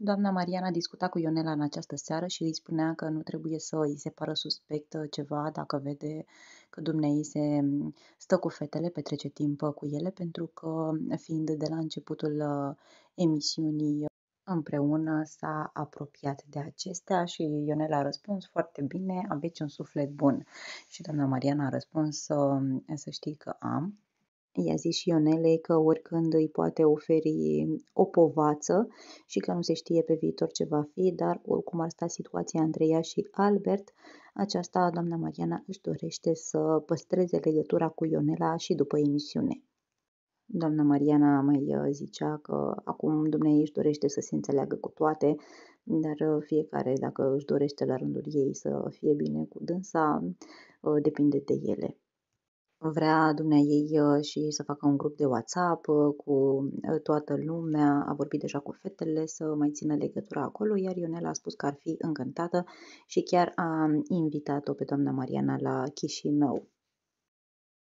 Doamna Mariana discuta cu Ionela în această seară și îi spunea că nu trebuie să îi se pară suspect uh, ceva dacă vede că dumnei se mm, stă cu fetele, petrece timp uh, cu ele, pentru că mm, fiind de la începutul uh, emisiunii împreună s-a apropiat de acestea și Ionela a răspuns foarte bine, aveți un suflet bun. Și doamna Mariana a răspuns să știi că am I-a zis și Ionelei că oricând îi poate oferi o povață și că nu se știe pe viitor ce va fi, dar oricum ar sta situația între ea și Albert, aceasta doamna Mariana își dorește să păstreze legătura cu Ionela și după emisiune. Doamna Mariana mai uh, zicea că acum dumneai își dorește să se înțeleagă cu toate, dar uh, fiecare, dacă își dorește la rândul ei să fie bine cu dânsa, uh, depinde de ele vrea dumnea ei uh, și să facă un grup de WhatsApp uh, cu uh, toată lumea, a vorbit deja cu fetele să mai țină legătura acolo, iar Ionela a spus că ar fi încântată și chiar a invitat-o pe doamna Mariana la Chișinău.